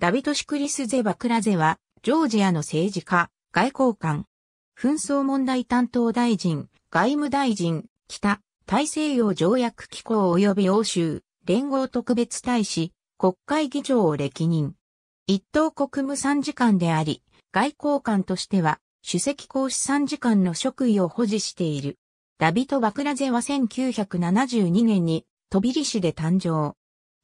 ダビトシ・クリス・ゼ・バクラゼは、ジョージアの政治家、外交官、紛争問題担当大臣、外務大臣、北、大西洋条約機構及び欧州、連合特別大使、国会議長を歴任。一等国務参事官であり、外交官としては、主席公使参事官の職位を保持している。ダビト・バクラゼは1972年に、トビリ市で誕生。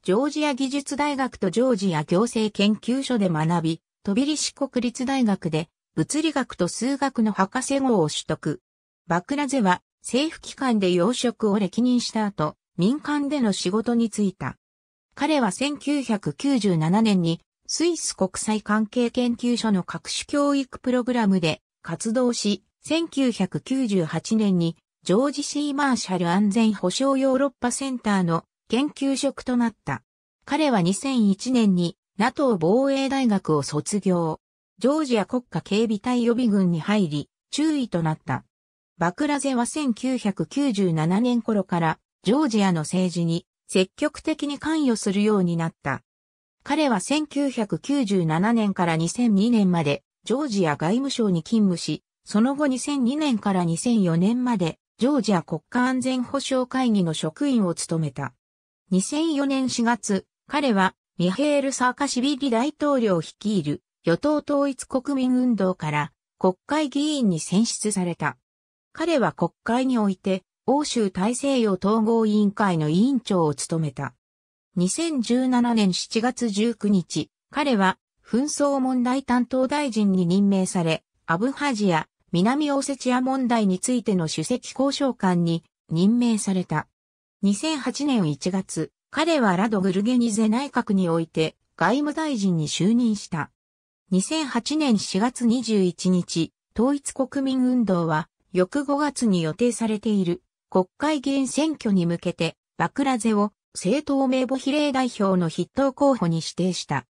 ジョージア技術大学とジョージア行政研究所で学び、トビリシ国立大学で物理学と数学の博士号を取得。バクラゼは政府機関で養殖を歴任した後、民間での仕事に就いた。彼は1997年にスイス国際関係研究所の各種教育プログラムで活動し、1998年にジョージ・シー・マーシャル安全保障ヨーロッパセンターの研究職となった。彼は2001年に NATO 防衛大学を卒業。ジョージア国家警備隊予備軍に入り、注意となった。バクラゼは1997年頃からジョージアの政治に積極的に関与するようになった。彼は1997年から2002年までジョージア外務省に勤務し、その後2002年から2004年までジョージア国家安全保障会議の職員を務めた。2004年4月、彼はミヘール・サーカシビリ大統領率いる与党統一国民運動から国会議員に選出された。彼は国会において欧州大西洋統合委員会の委員長を務めた。2017年7月19日、彼は紛争問題担当大臣に任命され、アブハジア、南オセチア問題についての首席交渉官に任命された。2008年1月、彼はラドグルゲニゼ内閣において外務大臣に就任した。2008年4月21日、統一国民運動は翌5月に予定されている国会議員選挙に向けてバクラゼを政党名簿比例代表の筆頭候補に指定した。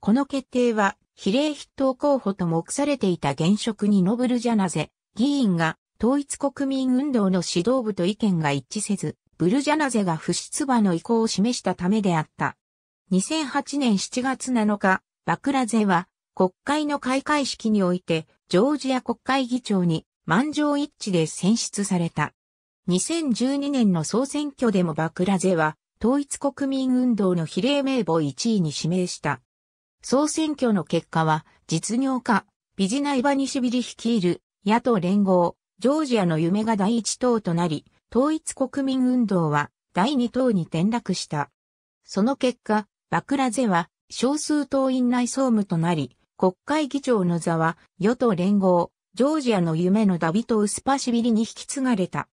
この決定は比例筆頭候補と目されていた現職にノブルジャナゼ議員が統一国民運動の指導部と意見が一致せず、ブルジャナゼが不出馬の意向を示したためであった。2008年7月7日、バクラゼは国会の開会式において、ジョージア国会議長に満場一致で選出された。2012年の総選挙でもバクラゼは、統一国民運動の比例名簿1位に指名した。総選挙の結果は、実業家、ビジナイバニシビリ率いる野党連合、ジョージアの夢が第一党となり、統一国民運動は第二党に転落した。その結果、バクラゼは少数党員内総務となり、国会議長の座は与党連合、ジョージアの夢のダビト・ウスパシビリに引き継がれた。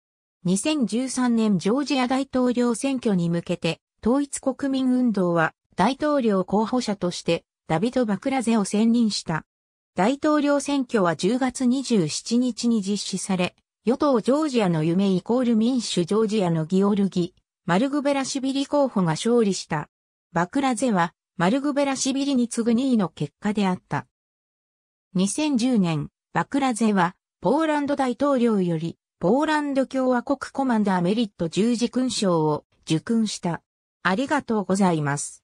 2013年ジョージア大統領選挙に向けて、統一国民運動は大統領候補者としてダビト・バクラゼを選任した。大統領選挙は10月27日に実施され、与党ジョージアの夢イコール民主ジョージアのギオルギ、マルグベラシビリ候補が勝利した。バクラゼは、マルグベラシビリに次ぐ2位の結果であった。2010年、バクラゼは、ポーランド大統領より、ポーランド共和国コマンダーメリット十字勲章を受勲した。ありがとうございます。